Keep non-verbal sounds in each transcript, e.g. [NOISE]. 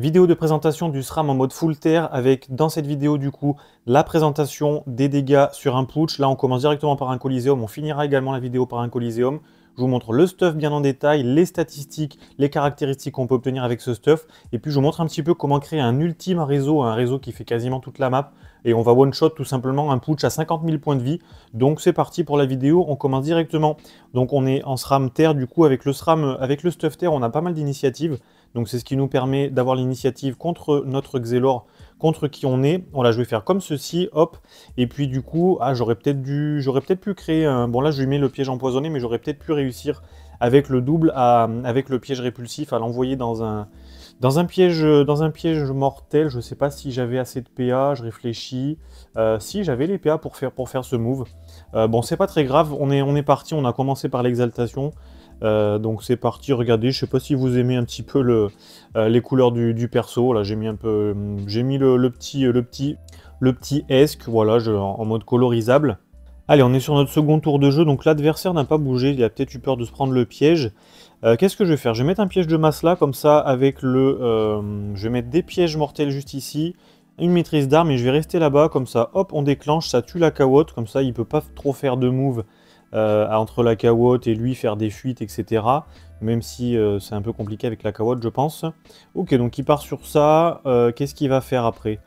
Vidéo de présentation du SRAM en mode full terre avec dans cette vidéo du coup la présentation des dégâts sur un putsch. Là on commence directement par un coliseum, on finira également la vidéo par un coliseum. Je vous montre le stuff bien en détail, les statistiques, les caractéristiques qu'on peut obtenir avec ce stuff. Et puis je vous montre un petit peu comment créer un ultime réseau, un réseau qui fait quasiment toute la map. Et on va one shot tout simplement un putsch à 50 000 points de vie. Donc c'est parti pour la vidéo, on commence directement. Donc on est en SRAM terre du coup avec le SRAM, avec le stuff terre on a pas mal d'initiatives. Donc c'est ce qui nous permet d'avoir l'initiative contre notre Xelor, contre qui on est. On l'a joué faire comme ceci, hop. Et puis du coup, ah, j'aurais peut-être dû, j'aurais peut-être pu créer un... Bon là, je lui mets le piège empoisonné, mais j'aurais peut-être pu réussir avec le double, avec le piège répulsif, à l'envoyer dans un... Dans un, piège, dans un piège mortel, je ne sais pas si j'avais assez de PA, je réfléchis. Euh, si, j'avais les PA pour faire, pour faire ce move. Euh, bon, c'est pas très grave, on est, on est parti, on a commencé par l'exaltation. Euh, donc c'est parti, regardez, je sais pas si vous aimez un petit peu euh, les couleurs du, perso. Là j'ai mis un peu. Mm, j'ai mis le, petit euh, le petit le petit esque, voilà, en, mode colorisable. Allez, on est sur notre second tour de jeu, donc l'adversaire n'a pas bougé, il a peut-être eu peur de se prendre le piège. Qu'est-ce que je vais faire Je vais mettre un piège de masse là, comme ça, avec le... je vais mettre des pièges mortels juste ici, une maîtrise d'armes, et je vais rester là-bas, comme ça, hop, on déclenche, ça tue la cawotte, comme ça, il peut pas trop faire de move euh, entre la cawotte et lui faire des fuites, etc. Même si euh, c'est un peu compliqué avec la cawotte, je pense. Ok, donc il part sur ça. Euh, qu'est-ce qu'il va faire après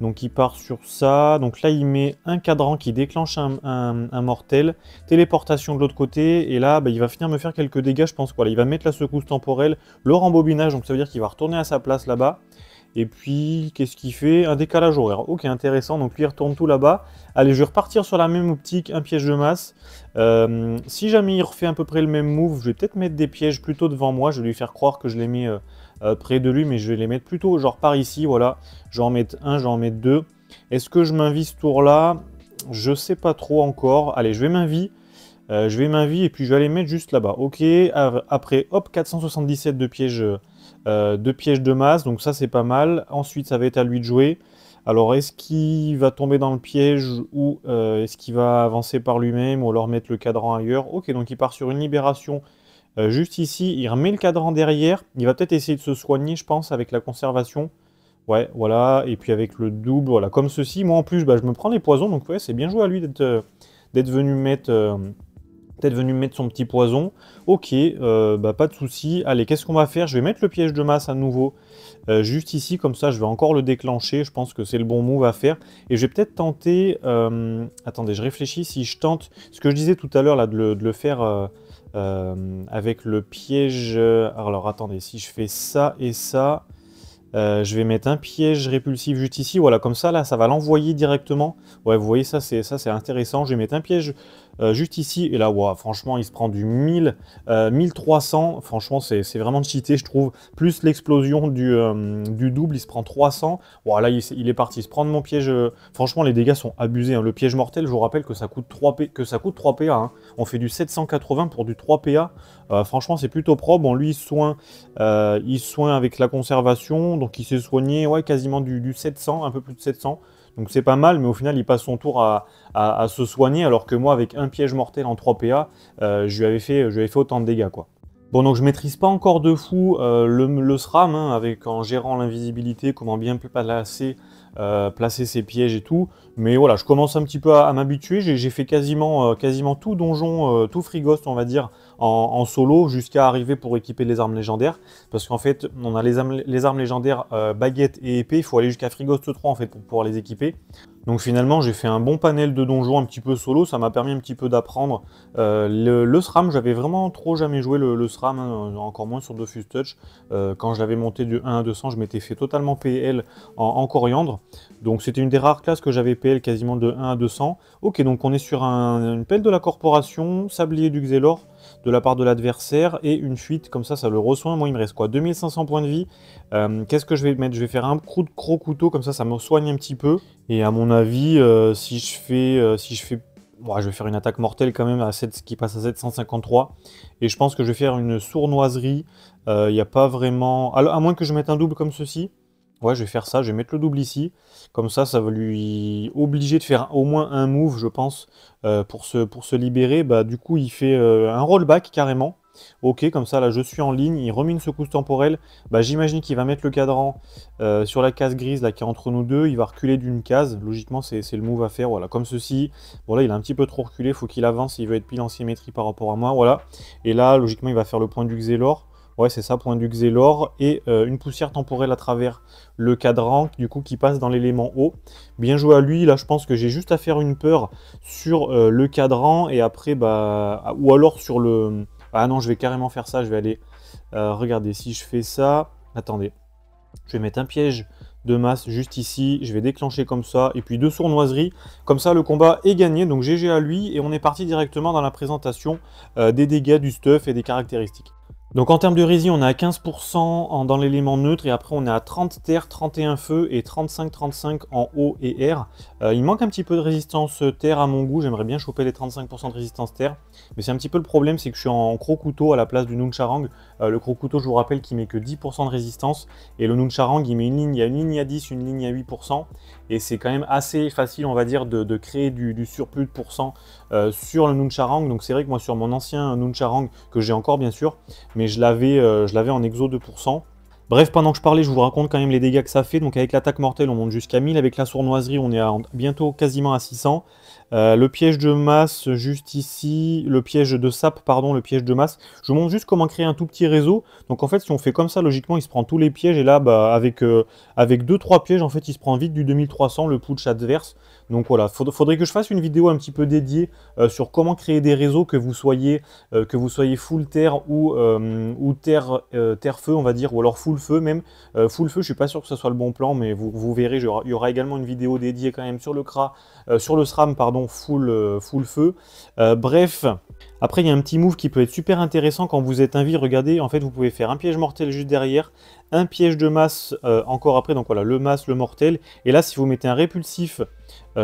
donc il part sur ça. Donc là, il met un cadran qui déclenche un, mortel. Téléportation de l'autre côté. Et là, bah, il va finir me faire quelques dégâts, je pense. Quoi. il va mettre la secousse temporelle, le rembobinage. Donc ça veut dire qu'il va retourner à sa place là-bas. Et puis, qu'est-ce qu'il fait Un décalage horaire. Ok, intéressant. Donc lui, il retourne tout là-bas. Allez, je vais repartir sur la même optique, un piège de masse. Euh, si jamais il refait à peu près le même move, je vais peut-être mettre des pièges plutôt devant moi. Je vais lui faire croire que je les mets euh, euh, près de lui, mais je vais les mettre plutôt genre par ici. Voilà, je vais en mettre un, je vais en mettre deux. Est-ce que je m'invie ce tour-là Je sais pas trop encore. Allez, je vais m'inviter. Euh, je vais ma et puis je vais aller mettre juste là-bas. Ok, après, hop, 477 de pièges, euh, de pièges de masse, donc ça c'est pas mal. Ensuite, ça va être à lui de jouer. Alors, est-ce qu'il va tomber dans le piège ou euh, est-ce qu'il va avancer par lui-même ou alors mettre le cadran ailleurs Ok, donc il part sur une libération juste ici. Il remet le cadran derrière. Il va peut-être essayer de se soigner, je pense, avec la conservation. Ouais, voilà. Et puis avec le double, voilà, comme ceci. Moi, en plus, bah, je me prends les poisons, donc ouais, c'est bien joué à lui d'être venu mettre peut-être venu mettre son petit poison. Ok, euh, bah, pas de souci. Allez, qu'est-ce qu'on va faire Je vais mettre le piège de masse à nouveau, euh, juste ici, comme ça je vais encore le déclencher. Je pense que c'est le bon move à faire. Et je vais peut-être tenter... Euh, attendez, je réfléchis. Si je tente ce que je disais tout à l'heure, là, de le, faire avec le piège... Alors attendez, si je fais ça et ça... je vais mettre un piège répulsif juste ici. Voilà, comme ça, là, ça va l'envoyer directement. Ouais, vous voyez, ça, c'est ça c'est intéressant. Je vais mettre un piège euh, juste ici, et là, franchement, il se prend du 1000, 1300. Euh, franchement, c'est vraiment cheaté, je trouve. Plus l'explosion du, euh, du, double, il se prend 300. Voilà, il, est parti se prendre mon piège. Franchement, les dégâts sont abusés. Hein. Le piège mortel, je vous rappelle que ça coûte 3, P, que ça coûte 3 PA. Hein. On fait du 780 pour du 3 PA. franchement, c'est plutôt propre. Bon, lui, il soigne, il soigne avec la conservation. Donc, il s'est soigné ouais, quasiment du, du 700, un peu plus de 700. Donc c'est pas mal, mais au final, il passe son tour à, se soigner, alors que moi, avec un piège mortel en 3 PA, euh, je, lui avais fait, autant de dégâts, quoi. Bon, donc je maîtrise pas encore de fou euh, le, SRAM, hein, avec, en gérant l'invisibilité, comment bien placer, euh, placer ses pièges et tout. Mais voilà, je commence un petit peu à, m'habituer. J'ai fait quasiment, quasiment tout donjon, tout frigost, on va dire, en, solo jusqu'à arriver pour équiper les armes légendaires. Parce qu'en fait, on a les armes, légendaires euh, baguette et épée. Il faut aller jusqu'à Frigost 3 en fait pour pouvoir les équiper. Donc finalement, j'ai fait un bon panel de donjons un petit peu solo. Ça m'a permis un petit peu d'apprendre euh, le, SRAM. J'avais vraiment trop jamais joué le, SRAM, hein, encore moins sur Dofus Touch. Euh, quand je l'avais monté de 1 à 200, je m'étais fait totalement PL en, coriandre. Donc c'était une des rares classes que j'avais PL quasiment de 1 à 200. Ok, donc on est sur une pelle de la corporation, sablier du Xelor, de la part de l'adversaire et une fuite, comme ça, ça le reçoit. Moi, il me reste quoi 2500 points de vie. Euh, qu'est-ce que je vais mettre Je vais faire un coup de gros couteau, comme ça, ça me soigne un petit peu. Et à mon avis, euh, si je fais, euh, si je fais je vais faire une attaque mortelle quand même à 7, qui passe à 753. Et je pense que je vais faire une sournoiserie. Il n'y a pas vraiment... à moins que je mette un double comme ceci. Ouais, je vais faire ça, je vais mettre le double ici. Comme ça, ça va lui obliger de faire au moins un move, je pense, euh, pour, se, pour se libérer. Bah, du coup, il fait euh, un rollback carrément. Ok, comme ça, là, je suis en ligne. Il remet une secousse temporelle. Bah, J'imagine qu'il va mettre le cadran euh, sur la case grise là, qui est entre nous deux. Il va reculer d'une case. Logiquement, c'est le move à faire. Voilà, comme ceci. Bon, là, il a un petit peu trop reculé. il faut qu'il avance. Il veut être pile en symétrie par rapport à moi. Voilà. Et là, logiquement, il va faire le point du Xelor. Ouais, c'est ça, point du Xélor. Et euh, une poussière temporelle à travers le cadran, du coup, qui passe dans l'élément haut. Bien joué à lui. Là, je pense que j'ai juste à faire une peur sur euh, le cadran. Et après, bah. Ah, ou alors sur le. Ah non, je vais carrément faire ça. Je vais aller. Euh, regarder si je fais ça. Attendez. Je vais mettre un piège de masse juste ici. Je vais déclencher comme ça. Et puis deux sournoiseries. Comme ça, le combat est gagné. Donc GG à lui. Et on est parti directement dans la présentation des dégâts, du stuff et des caractéristiques. Donc en termes de résine, on est à 15% dans l'élément neutre et après on est à 30 terre, 31 feu et 35-35 en eau et air. Euh, il manque un petit peu de résistance euh, terre à mon goût, j'aimerais bien choper les 35% de résistance terre. Mais c'est un petit peu le problème, c'est que je suis en croc-couteau à la place du Nuncharang. Euh, le croc-couteau, je vous rappelle qu'il met que 10% de résistance et le Nuncharang, il met une ligne, il y a une ligne à 10, une ligne à 8%. Et c'est quand même assez facile, on va dire, de, créer du, surplus de pourcent sur le Nuncharang. Donc c'est vrai que moi sur mon ancien Nuncharang, que j'ai encore bien sûr, mais euh, je l'avais en exo 2%. Bref, pendant que je parlais, je vous raconte quand même les dégâts que ça fait. Donc avec l'attaque mortelle, on monte jusqu'à 1000. Avec la sournoiserie, on est bientôt quasiment à 600. Euh, le piège de masse juste ici, le piège de sap, pardon, le piège de masse. Je vous montre juste comment créer un tout petit réseau. Donc en fait, si on fait comme ça, logiquement, il se prend tous les pièges. Et là, bah, avec, euh, avec 2-3 pièges, en fait, il se prend vite du 2300, le putsch adverse. Donc voilà, faudrait, que je fasse une vidéo un petit peu dédiée euh, sur comment créer des réseaux, que vous soyez, que vous soyez full terre ou, ou terre, terre feu, on va dire, ou alors full feu même. full feu, je suis pas sûr que ce soit le bon plan, mais vous, vous verrez, il y aura également une vidéo dédiée quand même sur le, CRA, sur le SRAM, pardon, euh, full, feu. Euh, bref, après, il y a un petit move qui peut être super intéressant quand vous êtes un Regardez, en fait, vous pouvez faire un piège mortel juste derrière, un piège de masse euh, encore après, donc voilà, le masse, le mortel. Et là, si vous mettez un répulsif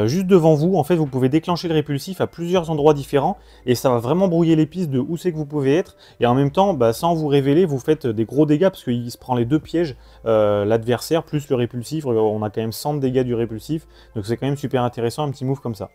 juste devant vous, en fait, vous pouvez déclencher le répulsif à plusieurs endroits différents et ça va vraiment brouiller les pistes de où c'est que vous pouvez être. Et en même temps, bah, sans vous révéler, vous faites des gros dégâts parce qu'il se prend les deux pièges, l'adversaire plus le répulsif. On a quand même 100 dégâts du répulsif, donc c'est quand même super intéressant, un petit move comme ça.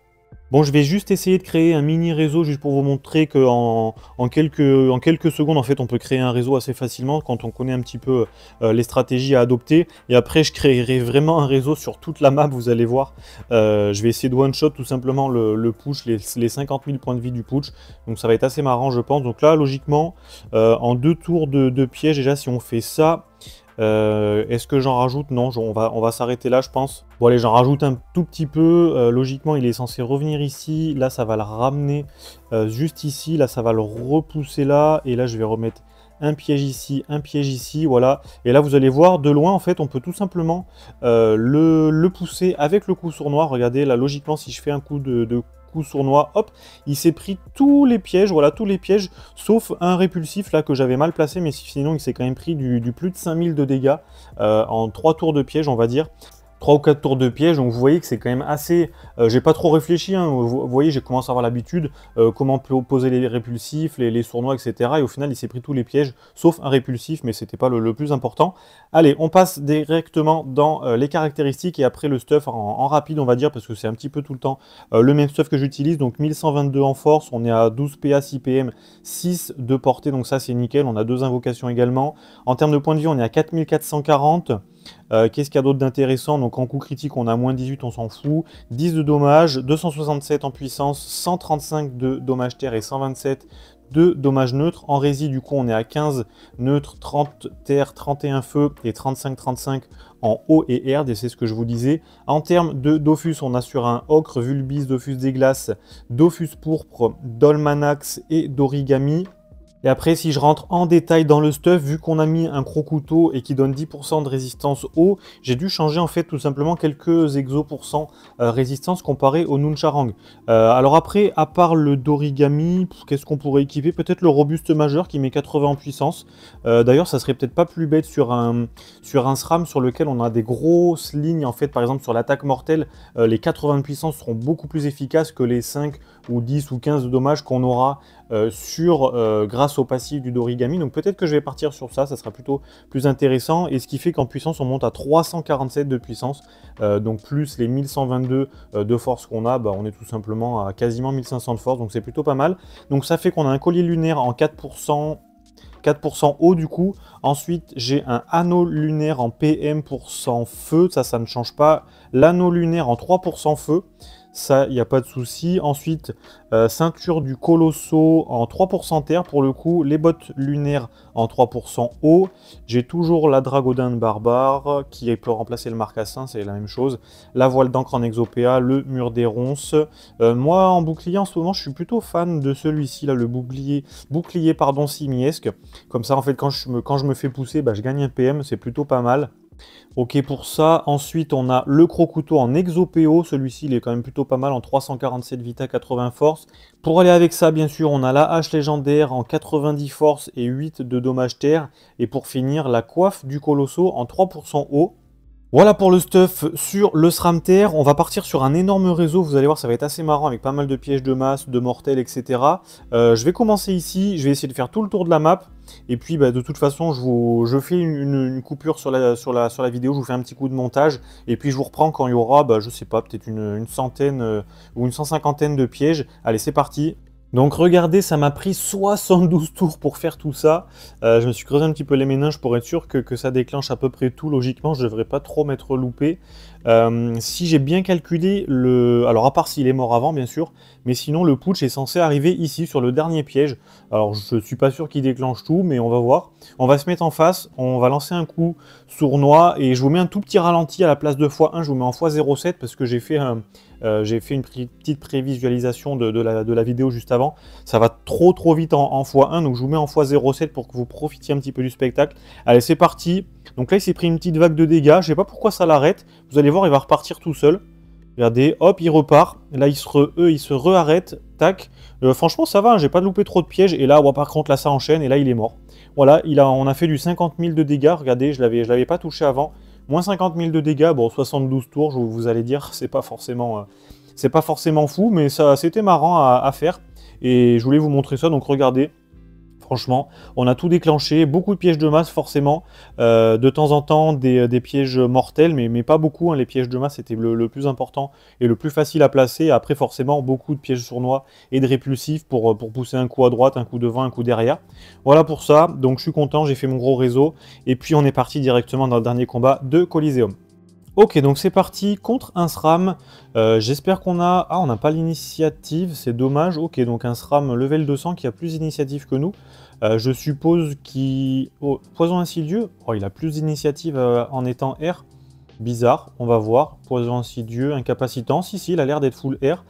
Bon, je vais juste essayer de créer un mini réseau juste pour vous montrer qu'en en, quelques, en quelques secondes, en fait, on peut créer un réseau assez facilement quand on connaît un petit peu euh, les stratégies à adopter. Et après, je créerai vraiment un réseau sur toute la map, vous allez voir. Euh, je vais essayer de one-shot tout simplement le, push, les, les, 50 000 points de vie du push. Donc ça va être assez marrant, je pense. Donc là, logiquement, euh, en deux tours de, de piège, déjà, si on fait ça, euh, est-ce que j'en rajoute Non, on va, s'arrêter là, je pense. Bon, allez, j'en rajoute un tout petit peu. Euh, logiquement, il est censé revenir ici. Là, ça va le ramener euh, juste ici. Là, ça va le repousser là. Et là, je vais remettre un piège ici, un piège ici, voilà. Et là, vous allez voir, de loin, en fait, on peut tout simplement le, pousser avec le coup sournois. Regardez, là, logiquement, si je fais un coup de, de sournois, hop, il s'est pris tous les pièges, voilà, tous les pièges, sauf un répulsif là que j'avais mal placé, mais sinon il s'est quand même pris du, plus de 5000 de dégâts euh, en trois tours de piège, on va dire. 3 ou 4 tours de piège, donc vous voyez que c'est quand même assez... Euh, j'ai pas trop réfléchi, hein. vous, voyez, j'ai commencé à avoir l'habitude, euh, comment poser les répulsifs, les, sournois, etc. Et au final, il s'est pris tous les pièges, sauf un répulsif, mais c'était pas le, plus important. Allez, on passe directement dans euh, les caractéristiques et après le stuff en, rapide, on va dire, parce que c'est un petit peu tout le temps le même stuff que j'utilise. Donc 1122 en force, on est à 12 PA, 6 PM, 6 de portée, donc ça c'est nickel. On a deux invocations également. En termes de points de vie, on est à 4440. Euh, qu'est-ce qu'il y a d'autre d'intéressant Donc en coup critique, on a moins 18, on s'en fout. 10 de dommages, 267 en puissance, 135 de dommages terre et 127 de dommages neutre. En résie du coup, on est à 15 neutres, 30 terre, 31 feu et 35-35 en eau et herde et c'est ce que je vous disais. En termes de Dofus, on a sur un Ocre, Vulbis, Dofus des Glaces, Dofus Pourpre, Dolmanax et d'Origami. Et après, si je rentre en détail dans le stuff, vu qu'on a mis un gros couteau et qui donne 10% de résistance haut, j'ai dû changer en fait tout simplement quelques exo% pour euh, résistance comparé au Nuncharang. Euh, alors après, à part le d'origami, qu'est-ce qu'on pourrait équiper Peut-être le robuste majeur qui met 80 en puissance. Euh, d'ailleurs, ça serait peut-être pas plus bête sur un, sur un SRAM sur lequel on a des grosses lignes. En fait, par exemple, sur l'attaque mortelle, les 80 de puissance seront beaucoup plus efficaces que les 5 ou 10 ou 15 de dommages qu'on aura euh, sur, euh, grâce au passif du Dorigami. Donc peut-être que je vais partir sur ça, ça sera plutôt plus intéressant. Et ce qui fait qu'en puissance, on monte à 347 de puissance. Euh, donc plus les 1122 de force qu'on a, bah, on est tout simplement à quasiment 1500 de force. Donc c'est plutôt pas mal. Donc ça fait qu'on a un collier lunaire en 4%. 4% haut du coup. Ensuite, j'ai un anneau lunaire en PM% feu, ça, ça ne change pas. L'anneau lunaire en 3% feu ça, il n'y a pas de souci. Ensuite, euh, ceinture du Colosso en 3% terre pour le coup, les bottes lunaires en 3% haut. J'ai toujours la Dragodin Barbare qui peut remplacer le marcassin, c'est la même chose. La voile d'encre en Exopéa, le mur des ronces. Euh, moi, en bouclier, en ce moment, je suis plutôt fan de celui-ci, là, le bouclier, bouclier pardon, simiesque. Comme ça, en fait, quand je me, fais pousser, bah, je gagne un PM, c'est plutôt pas mal. Ok pour ça. Ensuite, on a le croc en exopéo. Celui-ci, il est quand même plutôt pas mal en 347 vita 80 force. Pour aller avec ça, bien sûr, on a la hache légendaire en 90 force et 8 de dommage terre. Et pour finir, la coiffe du Colosso en 3% haut voilà pour le stuff sur le Sramter, On va partir sur un énorme réseau. Vous allez voir, ça va être assez marrant avec pas mal de pièges de masse, de mortels, etc. Euh, je vais commencer ici. Je vais essayer de faire tout le tour de la map. Et puis, bah, de toute façon, je, fais une, coupure sur la, vidéo. Je vous fais un petit coup de montage. Et puis, je vous reprends quand il y aura, bah, je sais pas, peut-être une, centaine euh, ou une cent cinquantaine de pièges. Allez, c'est parti. Donc regardez, ça m'a pris 72 tours pour faire tout ça. Euh, je me suis creusé un petit peu les méninges pour être sûr que, ça déclenche à peu près tout. Logiquement, je ne devrais pas trop m'être loupé. Euh, si j'ai bien calculé, le... alors à part s'il est mort avant bien sûr, mais sinon le putsch est censé arriver ici sur le dernier piège. Alors je ne suis pas sûr qu'il déclenche tout, mais on va voir. On va se mettre en face, on va lancer un coup sournois, et je vous mets un tout petit ralenti à la place de x1, je vous mets en x0,7 parce que j'ai fait un... Euh, j'ai fait une petite prévisualisation de, la, vidéo juste avant. Ça va trop trop vite en, x1, donc je vous mets en x0,7 pour que vous profitiez un petit peu du spectacle. Allez, c'est parti. Donc là, il s'est pris une petite vague de dégâts. Je sais pas pourquoi ça l'arrête. Vous allez voir, il va repartir tout seul. Regardez, hop, il repart. Là, il se re, il se rearrête. arrête Tac. Euh, franchement, ça va, je hein, j'ai pas de loupé trop de pièges. Et là, par contre, là, ça enchaîne. Et là, il est mort. Voilà, il on a fait du 50 000 de dégâts. Regardez, je l'avais, je l'avais pas touché avant. Moins 50 000 de dégâts, bon, 72 tours, je vous allez dire, c'est pas forcément... Euh, c'est pas forcément fou, mais ça c'était marrant à, faire. Et je voulais vous montrer ça, donc regardez, franchement. On a tout déclenché, beaucoup de pièges de masse forcément, euh, de temps en temps des, euh, pièges mortels, mais, pas beaucoup. Hein. Les pièges de masse étaient le, plus important et le plus facile à placer. Après forcément beaucoup de pièges sournois et de répulsifs pour, euh, pour pousser un coup à droite, un coup devant, un coup derrière. Voilà pour ça, donc je suis content, j'ai fait mon gros réseau. Et puis on est parti directement dans le dernier combat de Coliseum. Ok, donc c'est parti contre un SRAM. Euh, j'espère qu'on a... Ah, on n'a pas l'initiative, c'est dommage. Ok, donc un SRAM level 200 qui a plus d'initiative que nous. Euh, je suppose qu'il... Oh, Poison insidieux Oh, il a plus d'initiative euh, en étant R. Bizarre, on va voir. Poison insidieux, incapacitant. Si, si, il a l'air d'être full R.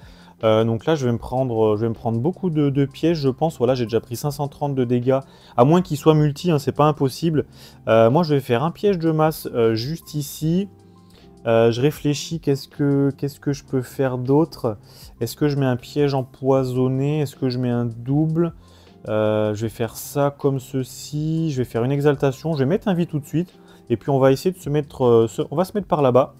donc là, je vais me prendre, je vais me prendre beaucoup de, pièges, je pense. Voilà, j'ai déjà pris 530 de dégâts, à moins qu'il soit multi, hein, c'est pas impossible. moi, je vais faire un piège de masse juste ici. Euh, je réfléchis, qu'est-ce que, je peux faire d'autre Est-ce que je mets un piège empoisonné Est-ce que je mets un double euh, Je vais faire ça comme ceci. Je vais faire une exaltation. Je vais mettre un vie tout de suite. Et puis on va essayer de se mettre... Euh, on va se mettre par là-bas.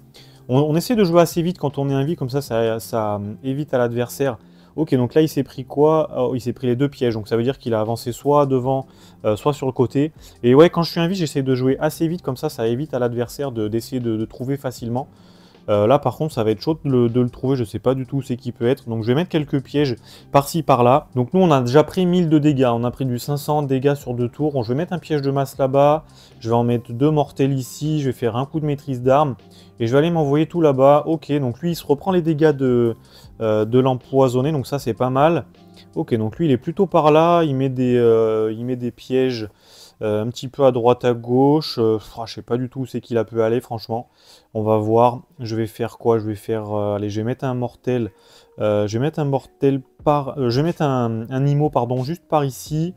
On, essaie de jouer assez vite quand on est un vie. Comme ça, ça évite à l'adversaire Ok, donc là, il s'est pris quoi oh, Il s'est pris les deux pièges, donc ça veut dire qu'il a avancé soit devant, euh, soit sur le côté. Et ouais, quand je suis invité, j'essaie de jouer assez vite, comme ça, ça évite à l'adversaire d'essayer de, trouver facilement. Euh, là, par contre, ça va être chaud de le, trouver. Je sais pas du tout c'est qui peut être. Donc, je vais mettre quelques pièges par-ci, par-là. Donc, nous, on a déjà pris 1000 de dégâts. On a pris du 500 dégâts sur deux tours. On je vais mettre un piège de masse là-bas. Je vais en mettre deux mortels ici. Je vais faire un coup de maîtrise d'armes. Et je vais aller m'envoyer tout là-bas. Ok, donc lui, il se reprend les dégâts de, euh, de l'empoisonné. Donc, ça, c'est pas mal. Ok, donc lui, il est plutôt par là. Il met des, euh, il met des pièges euh, un petit peu à droite à gauche. Je euh, ah, je sais pas du tout où c'est qu'il a pu aller, franchement. On va voir. Je vais faire quoi Je vais faire. Euh, allez, je vais mettre un mortel. je vais mettre un mortel par. je vais mettre un, un IMO, pardon, juste par ici.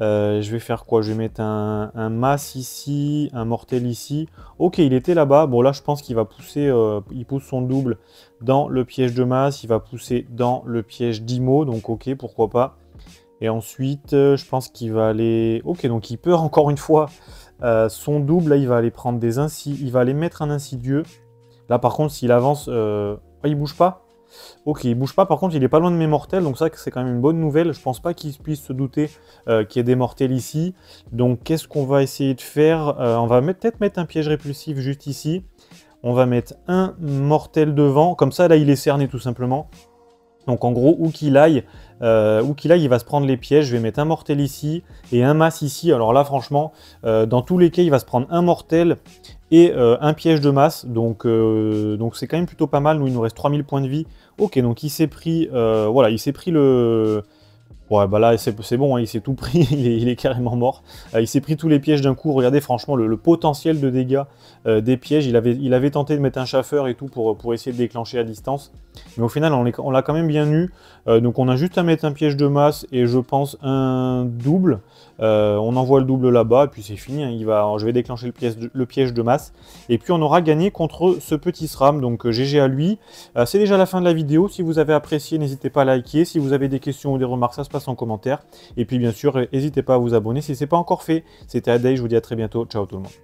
je vais faire quoi Je vais mettre un, un masse ici, un mortel ici. Ok, il était là-bas. Bon, là, je pense qu'il va pousser, il pousse son double dans le piège de masse. Il va pousser dans le piège d'IMO. Donc, ok, pourquoi pas. Et ensuite, euh, je pense qu'il va aller... Ok, donc il peut encore une fois... Euh, son double, là, il va aller prendre des insi, Il va aller mettre un insidieux. Là, par contre, s'il avance... Euh, il bouge pas Ok, il bouge pas. Par contre, il est pas loin de mes mortels. Donc ça, c'est quand même une bonne nouvelle. Je pense pas qu'il puisse se douter qu'il y ait des mortels ici. Donc, qu'est-ce qu'on va essayer de faire On va peut-être mettre un piège répulsif juste ici. On va mettre un mortel devant. Comme ça, là, il est cerné, tout simplement. Donc en gros, où qu'il aille, euh, aille, il va se prendre les pièges. Je vais mettre un mortel ici et un masse ici. Alors là, franchement, euh, dans tous les cas, il va se prendre un mortel et euh, un piège de masse. Donc donc c'est quand même plutôt pas mal. Nous, il nous reste 3000 points de vie. Ok, donc il s'est pris, voilà, il s'est pris le, Ouais, bah là, c'est bon, hein, il s'est tout pris, [LAUGHS] il est, carrément mort. Euh, il s'est pris tous les pièges d'un coup. Regardez, franchement, le, potentiel de dégâts euh, des pièges. Il avait, il avait tenté de mettre un chauffeur et tout pour, euh, pour essayer de déclencher à distance. Mais au final, on l'a quand même bien eu. donc, on a juste à mettre un piège de masse et je pense un double. on envoie le double là-bas, et puis c'est fini. Hein. il va, je vais déclencher le piège, le piège de masse. Et puis, on aura gagné contre ce petit SRAM. Donc, GG à lui. c'est déjà la fin de la vidéo. Si vous avez apprécié, n'hésitez pas à liker. Si vous avez des questions ou des remarques, ça se passe en commentaire. Et puis bien sûr, euh, n'hésitez pas à vous abonner si ce n'est pas encore fait. C'était Adey, je vous dis à très bientôt. Ciao tout le monde.